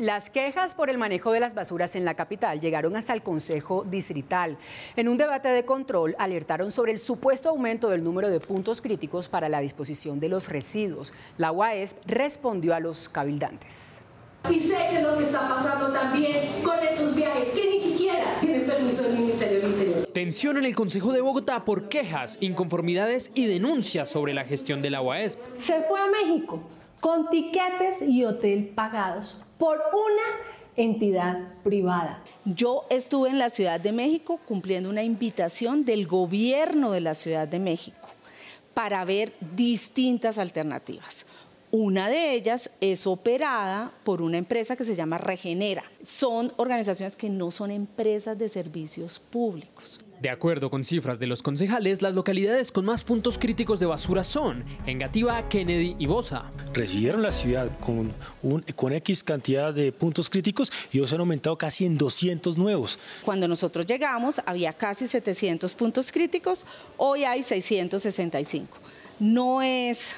Las quejas por el manejo de las basuras en la capital llegaron hasta el Consejo Distrital. En un debate de control alertaron sobre el supuesto aumento del número de puntos críticos para la disposición de los residuos. La UAES respondió a los cabildantes. Y sé que es lo que está pasando también con esos viajes, que ni siquiera tienen permiso del Ministerio del Interior. Tensión en el Consejo de Bogotá por quejas, inconformidades y denuncias sobre la gestión de la UAESP. Se fue a México con tiquetes y hotel pagados por una entidad privada. Yo estuve en la Ciudad de México cumpliendo una invitación del gobierno de la Ciudad de México para ver distintas alternativas. Una de ellas es operada por una empresa que se llama Regenera. Son organizaciones que no son empresas de servicios públicos. De acuerdo con cifras de los concejales, las localidades con más puntos críticos de basura son Engativa, Kennedy y Bosa. Recibieron la ciudad con, con X cantidad de puntos críticos y hoy se han aumentado casi en 200 nuevos. Cuando nosotros llegamos había casi 700 puntos críticos, hoy hay 665. No es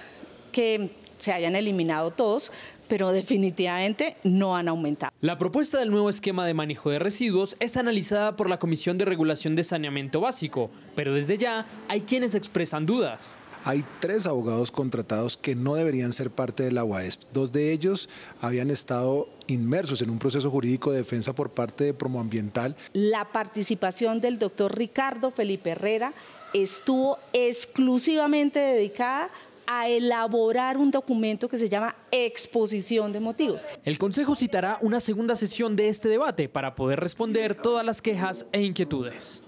que se hayan eliminado todos, pero definitivamente no han aumentado. La propuesta del nuevo esquema de manejo de residuos es analizada por la Comisión de Regulación de Saneamiento Básico, pero desde ya hay quienes expresan dudas. Hay tres abogados contratados que no deberían ser parte de la UASP. Dos de ellos habían estado inmersos en un proceso jurídico de defensa por parte de Promoambiental. La participación del doctor Ricardo Felipe Herrera estuvo exclusivamente dedicada a elaborar un documento que se llama exposición de motivos. El Consejo citará una segunda sesión de este debate para poder responder todas las quejas e inquietudes.